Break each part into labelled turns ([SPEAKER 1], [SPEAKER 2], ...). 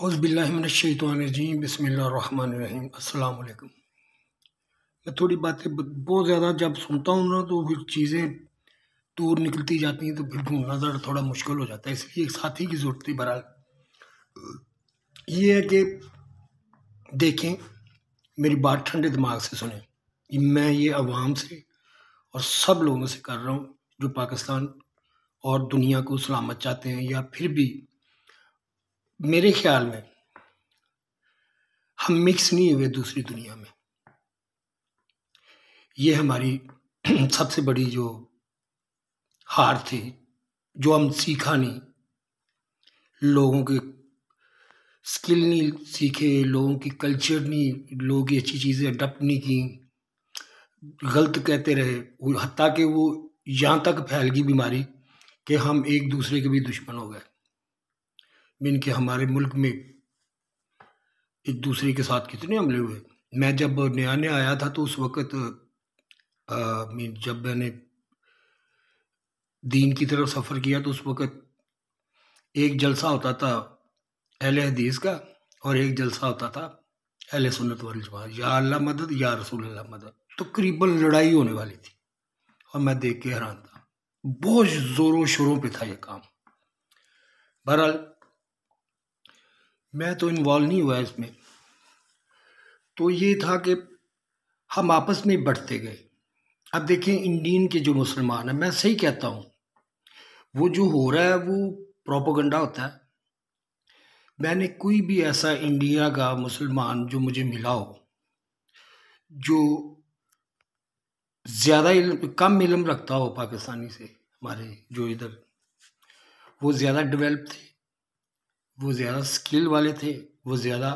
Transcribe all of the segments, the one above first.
[SPEAKER 1] हौज़बिल्लिमिनशैतवानजी बसमीम अल्लाम मैं थोड़ी बातें बहुत ज़्यादा जब सुनता हूँ ना तो फिर चीज़ें दूर निकलती जाती हैं तो फिर ढूंढना ज़रा थोड़ा मुश्किल हो जाता है इसलिए एक साथी की ज़रूरत थी बहरहाल ये है कि देखें मेरी बात ठंडे दिमाग से सुने मैं ये आवाम से और सब लोगों से कर रहा हूँ जो पाकिस्तान और दुनिया को सलामत चाहते हैं या फिर भी मेरे ख्याल में हम मिक्स नहीं हुए दूसरी दुनिया में ये हमारी सबसे बड़ी जो हार थी जो हम सीखा नहीं लोगों के स्किल नहीं सीखे लोगों की कल्चर नहीं लोगों की अच्छी चीज़ें अडप्ट नहीं की गलत कहते रहे हती कि वो यहाँ तक फैल गई बीमारी कि हम एक दूसरे के भी दुश्मन हो गए कि हमारे मुल्क में एक दूसरे के साथ कितने हमले हुए मैं जब नया नया आया था तो उस वक़्त मीन जब मैंने दीन की तरफ सफ़र किया तो उस वक़्त एक जलसा होता था अहल हदीस का और एक जलसा होता था अहल सुनत वाल जमा या अल्लाह मदद या रसूल अल्लाह मदद तो करीबन लड़ाई होने वाली थी और मैं देख के हैरान था बहुत ज़ोरों शोरों पे था ये काम बहरहाल मैं तो इन्वॉल्व नहीं हुआ इसमें तो ये था कि हम आपस में बढ़ते गए अब देखें इंडियन के जो मुसलमान हैं मैं सही कहता हूँ वो जो हो रहा है वो प्रोपोगंडा होता है मैंने कोई भी ऐसा इंडिया का मुसलमान जो मुझे मिला हो जो ज़्यादा इल्म कम इलम रखता हो पाकिस्तानी से हमारे जो इधर वो ज़्यादा डेवलप थे वो ज़्यादा स्किल वाले थे वो ज़्यादा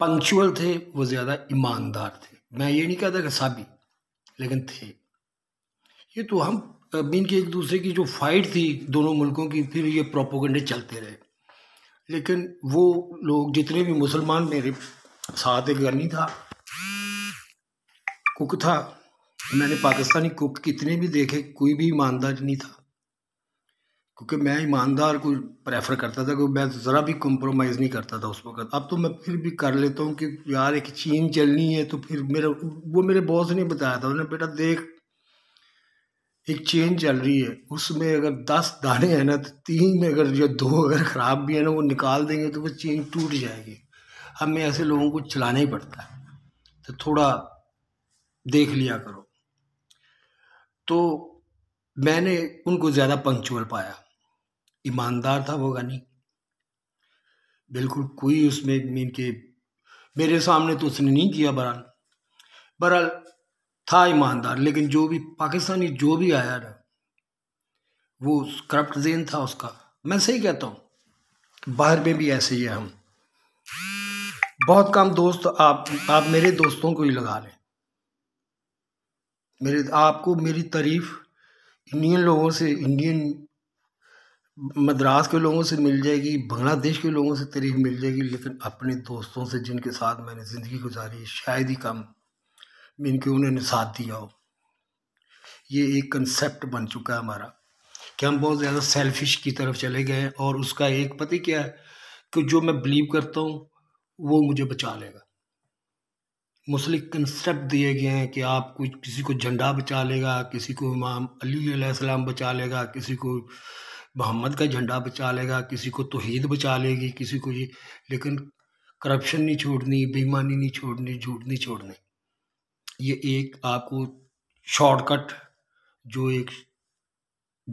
[SPEAKER 1] पंक्चुअल थे वो ज़्यादा ईमानदार थे मैं ये नहीं कहता कि साबी लेकिन थे ये तो हम के एक दूसरे की जो फाइट थी दोनों मुल्कों की फिर ये प्रोपोगंडे चलते रहे लेकिन वो लोग जितने भी मुसलमान मेरे साथ एक गनी था कुक था मैंने पाकिस्तानी कुक कितने भी देखे कोई भी ईमानदार नहीं था क्योंकि मैं ईमानदार को प्रेफर करता था क्योंकि मैं ज़रा भी कंप्रोमाइज़ नहीं करता था उस वक़्त अब तो मैं फिर भी कर लेता हूँ कि यार एक चेन चलनी है तो फिर मेरा वो मेरे बॉस ने बताया था उन्होंने बेटा देख एक चेन चल रही है उसमें अगर दस दाने हैं ना तो तीन में अगर जो दो अगर ख़राब भी है ना वो निकाल देंगे तो वो चेन टूट जाएगी हमें ऐसे लोगों को चलाना ही पड़ता है तो थोड़ा देख लिया करो तो मैंने उनको ज़्यादा पंक्चुअल पाया ईमानदार था वो गानी बिल्कुल कोई उसमें मीन के मेरे सामने तो उसने नहीं किया बहरहाल बहरहाल था ईमानदार लेकिन जो भी पाकिस्तानी जो भी आया ना वो करप्ट जेन था उसका मैं सही कहता हूँ बाहर में भी ऐसे ही है हम बहुत कम दोस्त आप आप मेरे दोस्तों को ही लगा लें मेरे आपको मेरी तारीफ इंडियन लोगों से इंडियन मद्रास के लोगों से मिल जाएगी बांग्लादेश के लोगों से तरीफ़ मिल जाएगी लेकिन अपने दोस्तों से जिनके साथ मैंने ज़िंदगी गुजारी शायद ही कम इनके उन्होंने साथ दिया हो ये एक कंसेप्ट बन चुका है हमारा कि हम बहुत ज़्यादा सेल्फिश की तरफ चले गए हैं और उसका एक पता क्या है कि जो मैं बिलीव करता हूँ वो मुझे बचा लेगा मुसलिक कंसेप्ट दिए गए हैं कि आप कोई किसी को झंडा बचा लेगा किसी को इमाम अली बचा लेगा किसी को मोहम्मद का झंडा बचा लेगा किसी को तोहेद बचा लेगी किसी को ये लेकिन करप्शन नहीं छोड़नी बेईमानी नहीं छोड़नी झूठ नहीं छोड़नी ये एक आपको शॉर्टकट जो एक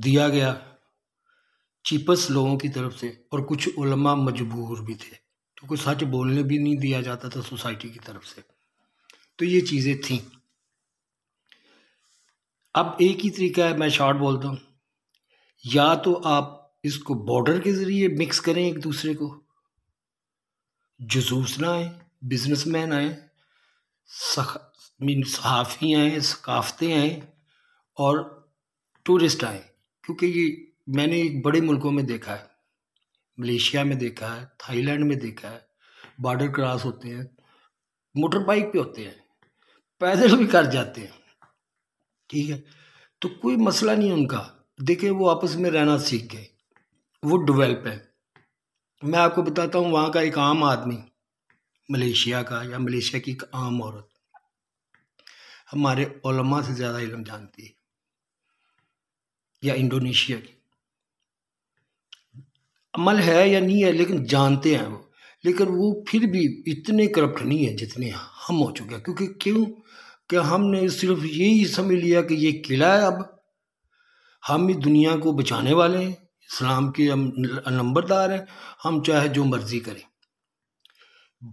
[SPEAKER 1] दिया गया चीपस लोगों की तरफ से और कुछ उलमा मजबूर भी थे तो क्योंकि सच बोलने भी नहीं दिया जाता था सोसाइटी की तरफ से तो ये चीज़ें थीं अब एक ही तरीका है मैं शॉर्ट बोलता हूँ या तो आप इसको बॉर्डर के ज़रिए मिक्स करें एक दूसरे को जजूस ना आए मैन आए मीन सहाफ़ी आए सकाफ़तें आए और टूरिस्ट आए क्योंकि ये मैंने एक बड़े मुल्कों में देखा है मलेशिया में देखा है थाईलैंड में देखा है बॉर्डर क्रॉस होते हैं मोटरबाइक पे होते हैं पैदल भी कर जाते हैं ठीक है तो कोई मसला नहीं उनका देखिए वो आपस में रहना सीख गए वो डेवलप है मैं आपको बताता हूँ वहाँ का एक आम आदमी मलेशिया का या मलेशिया की एक आम औरत हमारे ओलमा से ज़्यादा इलम जानती है या इंडोनेशिया की अमल है या नहीं है लेकिन जानते हैं वो लेकिन वो फिर भी इतने करप्ट नहीं है जितने हम हो चुके हैं क्योंकि क्यों कि हमने सिर्फ यही समझ लिया कि ये किला है अब हम इस दुनिया को बचाने वाले हैं इस्लाम के हम नंबरदार हैं हम चाहे जो मर्ज़ी करें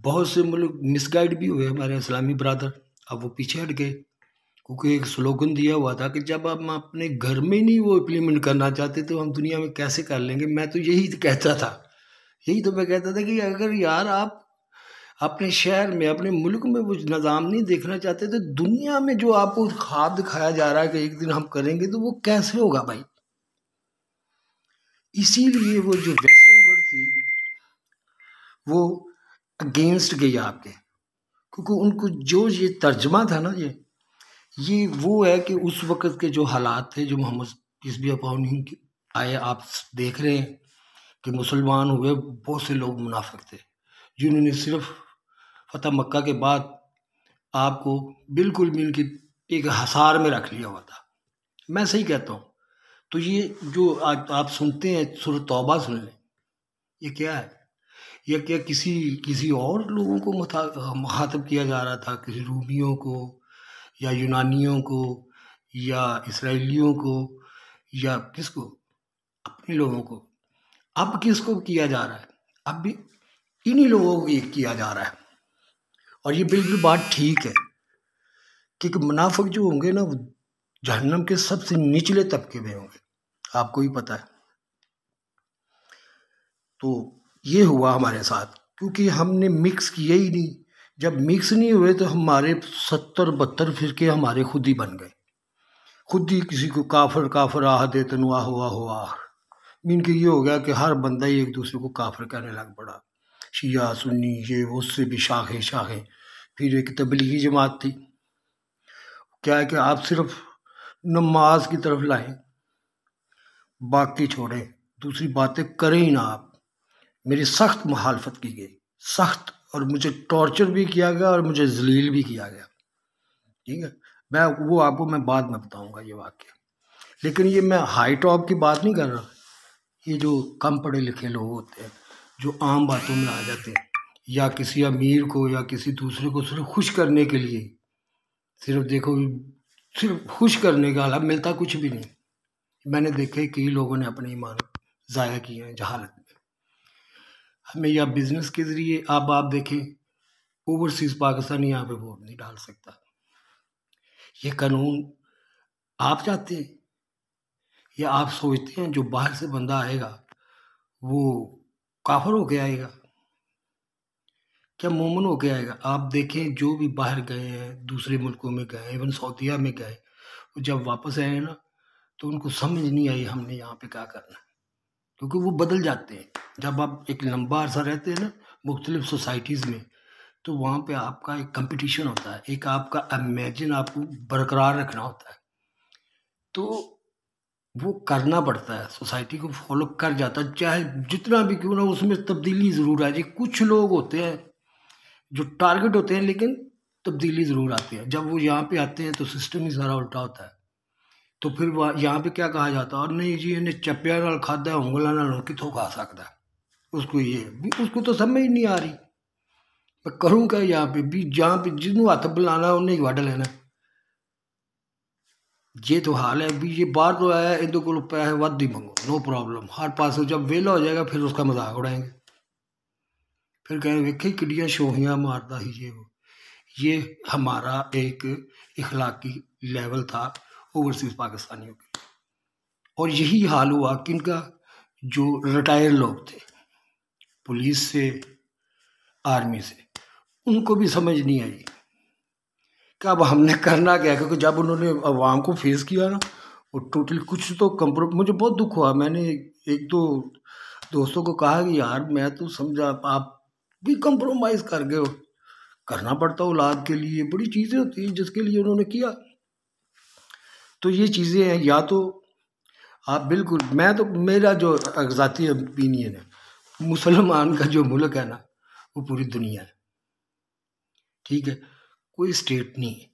[SPEAKER 1] बहुत से मुल्क मिसगाइड भी हुए हमारे इस्लामी बरदर अब वो पीछे हट गए क्योंकि एक स्लोगन दिया हुआ था कि जब हम अपने घर में नहीं वो इम्प्लीमेंट करना चाहते तो हम दुनिया में कैसे कर लेंगे मैं तो यही कहता था यही तो मैं कहता था कि अगर यार आप अपने शहर में अपने मुल्क में वो निज़ाम नहीं देखना चाहते तो दुनिया में जो आपको खाद दिखाया जा रहा है कि एक दिन हम करेंगे तो वो कैसे होगा भाई इसीलिए वो जो वेस्टर्न वर्ल्ड थी वो अगेंस्ट गई आपके क्योंकि उनको जो ये तर्जमा था ना ये ये वो है कि उस वक़्त के जो हालात थे जो मोहम्मद इसबी अपाउनिंग आए आप देख रहे हैं कि मुसलमान हुए बहुत से लोग मुनाफिक थे जिन्होंने सिर्फ फतह मक्का के बाद आपको बिल्कुल भी उनकी एक हसार में रख लिया हुआ था मैं सही कहता हूँ तो ये जो आज आप सुनते हैं सुर तौबा सुन लें ये क्या है या क्या किसी किसी और लोगों को मुखातब किया जा रहा था किसी रूमियों को या यूनानियों को या इसराइलियों को या किसको अपने लोगों को अब किसको किया जा रहा है अब भी इन्हीं लोगों को ये किया जा रहा है और ये बिल्कुल बात ठीक है क्योंकि मुनाफक जो होंगे ना वो जहन्नम के सबसे निचले तबके में होंगे आपको ही पता है तो ये हुआ हमारे साथ क्योंकि हमने मिक्स किया ही नहीं जब मिक्स नहीं हुए तो हमारे सत्तर बहत्तर फिरके हमारे खुद ही बन गए खुद ही किसी को काफर काफर आह दे तनु हुआ हुआ मीन के ये हो गया कि हर बंदा ही एक दूसरे को काफर कहने लग पड़ा शिया सुन्नी ये वो उससे भी शाखें शाखें फिर एक तबलीगी जमात थी क्या है कि आप सिर्फ नमाज की तरफ लाएं बाकी छोड़ें दूसरी बातें करें ही ना आप मेरी सख्त मुहालफत की गई सख्त और मुझे टॉर्चर भी किया गया और मुझे जलील भी किया गया ठीक है मैं वो आपको मैं बाद में बताऊंगा ये वाक्य लेकिन ये मैं हाई टॉप की बात नहीं कर रहा ये जो कम पढ़े लिखे लोग होते हैं जो आम बातों में आ जाते हैं या किसी अमीर को या किसी दूसरे को सिर्फ खुश करने के लिए सिर्फ देखो सिर्फ खुश करने का लाभ मिलता कुछ भी नहीं मैंने देखा कई लोगों ने अपने ईमान ज़ाया किए हैं जहालत में हमें या बिज़नेस के ज़रिए आप आप देखें ओवरसीज़ पाकिस्तान यहाँ पे वोट नहीं डाल सकता ये कानून आप चाहते हैं या आप सोचते हैं जो बाहर से बंदा आएगा वो काफर हो गया आएगा क्या मोमन गया आएगा आप देखें जो भी बाहर गए हैं दूसरे मुल्कों में गए इवन सऊदिया में गए जब वापस आए ना तो उनको समझ नहीं आई हमने यहाँ पे क्या करना है क्योंकि वो बदल जाते हैं जब आप एक लंबा अरसा रहते हैं ना मुख्तलिफ सोसाइटीज़ में तो वहाँ पे आपका एक कंपटीशन होता है एक आपका इमेजिन आपको बरकरार रखना होता है तो वो करना पड़ता है सोसाइटी को फॉलो कर जाता है चाहे जितना भी क्यों ना उसमें तब्दीली ज़रूर आ जाए कुछ लोग होते हैं जो टारगेट होते हैं लेकिन तब्दीली ज़रूर आती है जब वो यहाँ पे आते हैं तो सिस्टम ही सारा उल्टा होता है तो फिर वह यहाँ पर क्या कहा जाता है और नहीं जी इन्हें चप्पिया नाल खादा उंगलों नाल कि खा सकता है उसको ये उसको तो समझ ही नहीं आ रही मैं करूँगा यहाँ पे भी जहाँ पे जिन्होंने हथ बुलाना उन्हें ही वढ़ लेना ये तो हाल है अभी ये बाहर तो आया इन को पैसे वाद ही मंगो नो प्रॉब्लम हर पास जब वेला हो जाएगा फिर उसका मजाक उड़ाएंगे फिर कहें वेखे किडिया शोहियाँ मारता ही ये वो ये हमारा एक इखलाकी लेवल था ओवरसीज़ पाकिस्तानियों के और यही हाल हुआ कि इनका जो रिटायर लोग थे पुलिस से आर्मी से उनको भी समझ नहीं आई कब हमने करना क्या क्योंकि जब उन्होंने अवाम को फेस किया ना वो टोटल कुछ तो कम्प्रो मुझे बहुत दुख हुआ मैंने एक दो दोस्तों को कहा कि यार मैं तो समझा आप भी कंप्रोमाइज़ कर गए हो करना पड़ता औलाद के लिए बड़ी चीज़ें होती हैं जिसके लिए उन्होंने किया तो ये चीज़ें हैं या तो आप बिल्कुल मैं तो मेरा जो ज़ाती ओपिनियन है मुसलमान का जो मुल्क है ना वो पूरी दुनिया है ठीक है कोई स्टेट नहीं है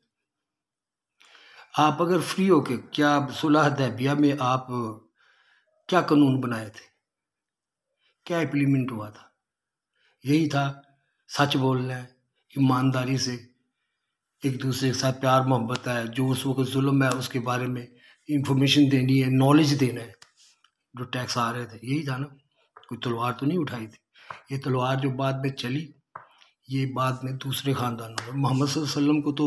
[SPEAKER 1] आप अगर फ्री हो के क्या आप सुलह दैबिया में आप क्या कानून बनाए थे क्या इम्प्लीमेंट हुआ था यही था सच बोलना है ईमानदारी से एक दूसरे के साथ प्यार मोहब्बत है जो उस वक्त जुल्म है उसके बारे में इंफॉर्मेशन देनी है नॉलेज देना है जो टैक्स आ रहे थे यही था ना कोई तलवार तो नहीं उठाई थी ये तलवार जो बाद में चली ये बात में दूसरे ख़ानदानों में मोहम्मद वसल्लम को तो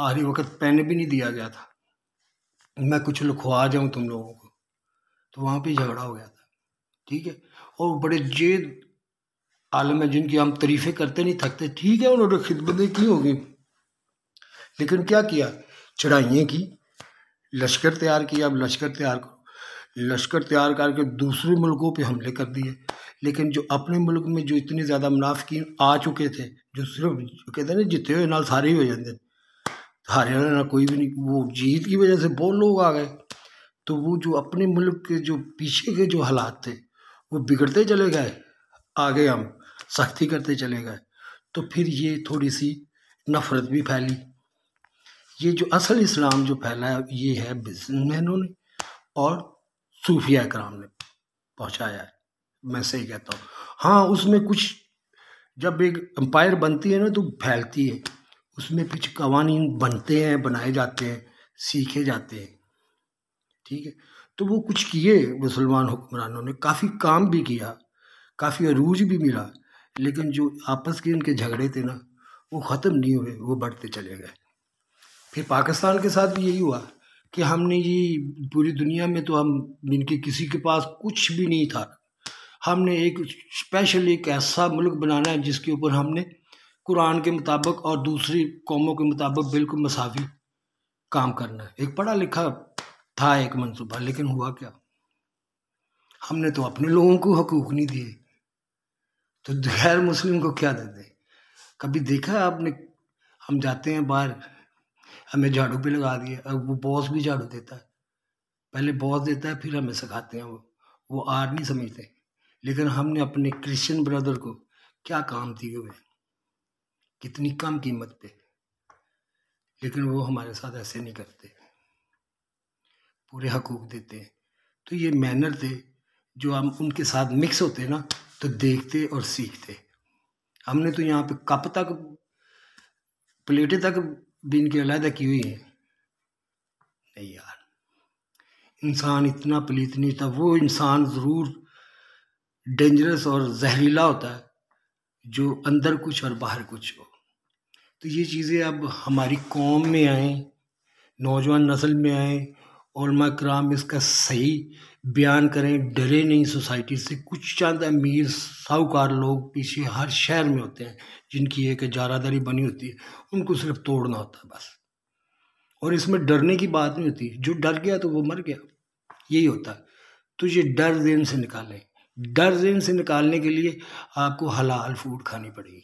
[SPEAKER 1] आखिरी वक्त पहने भी नहीं दिया गया था मैं कुछ लिखवा जाऊँ तुम लोगों को तो वहाँ पे झगड़ा हो गया था ठीक है और बड़े जेद आलम है जिनकी हम तरीफ़े करते नहीं थकते ठीक है उन्होंने खिदमतें की होगी लेकिन क्या किया चढ़ाइयाँ की लश्कर तैयार किया अब लश्कर तैयार करो लश्कर तैयार करके दूसरे मुल्कों पे हमले कर दिए लेकिन जो अपने मुल्क में जो इतने ज़्यादा मुनाफिकी आ चुके थे जो सिर्फ कहते ना जितते हुए नाल सारे ही हो जाते हारे वाले ना कोई भी नहीं वो जीत की वजह से बहुत लोग आ गए तो वो जो अपने मुल्क के जो पीछे के जो हालात थे वो बिगड़ते चले गए आगे हम सख्ती करते चले गए तो फिर ये थोड़ी सी नफ़रत भी फैली ये जो असल इस्लाम जो फैला है ये है बिजनेसमैनों ने और सूफिया कराम ने पहुँचाया है मैं सही कहता हूँ हाँ उसमें कुछ जब एक अंपायर बनती है ना तो फैलती है उसमें कुछ कवानीन बनते हैं बनाए जाते हैं सीखे जाते हैं ठीक है तो वो कुछ किए मुसलमान हुक्मरानों ने काफ़ी काम भी किया काफ़ी अरूज भी मिला लेकिन जो आपस के उनके झगड़े थे ना वो ख़त्म नहीं हुए वो बढ़ते चले गए फिर पाकिस्तान के साथ भी यही हुआ कि हमने ये पूरी दुनिया में तो हम इनके किसी के पास कुछ भी नहीं था हमने एक स्पेशल एक ऐसा मुल्क बनाना है जिसके ऊपर हमने कुरान के मुताबिक और दूसरी कौमों के मुताबिक बिल्कुल मसावी काम करना है एक पढ़ा लिखा था एक मनसूबा लेकिन हुआ क्या हमने तो अपने लोगों को हकूक नहीं दिए तो गैर मुस्लिम को क्या दे दें कभी देखा आपने हम जाते हैं बाहर हमें झाड़ू पे लगा दिए अब वो बॉस भी झाड़ू देता है पहले बॉस देता है फिर हमें सिखाते हैं वो वो आर नहीं समझते लेकिन हमने अपने क्रिश्चियन ब्रदर को क्या काम दिए हुए कितनी कम कीमत पे लेकिन वो हमारे साथ ऐसे नहीं करते पूरे हकूक देते हैं तो ये मैनर थे जो हम उनके साथ मिक्स होते ना तो देखते और सीखते हमने तो यहाँ पे कप तक प्लेटें तक बीन के अलहदा की हुई है नहीं यार इंसान इतना पलीत नहीं था वो इंसान ज़रूर डेंजरस और जहरीला होता है जो अंदर कुछ और बाहर कुछ हो तो ये चीज़ें अब हमारी कौम में आएँ नौजवान नस्ल में आएँ और कराम इसका सही बयान करें डरे नहीं सोसाइटी से कुछ चंद अमीर साहूकार लोग पीछे हर शहर में होते हैं जिनकी एक जारादारी बनी होती है उनको सिर्फ तोड़ना होता है बस और इसमें डरने की बात नहीं होती जो डर गया तो वो मर गया यही होता है तो ये डर देन से निकालें डर से निकालने के लिए आपको हलाल फूड खानी पड़ेगी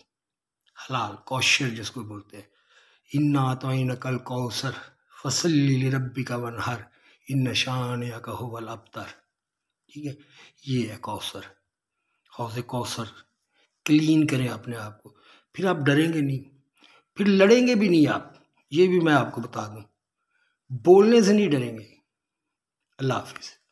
[SPEAKER 1] हलाल कौशर जिसको बोलते हैं इन्ना तो नकल कौसर फसल रब्बी का वनहर इन नशान या कहो वल अबतर ठीक है ये है कौसर हौज कौसर क्लीन करें अपने आप को फिर आप डरेंगे नहीं फिर लड़ेंगे भी नहीं आप ये भी मैं आपको बता दूँ बोलने से नहीं डरेंगे अल्लाह हाफिज़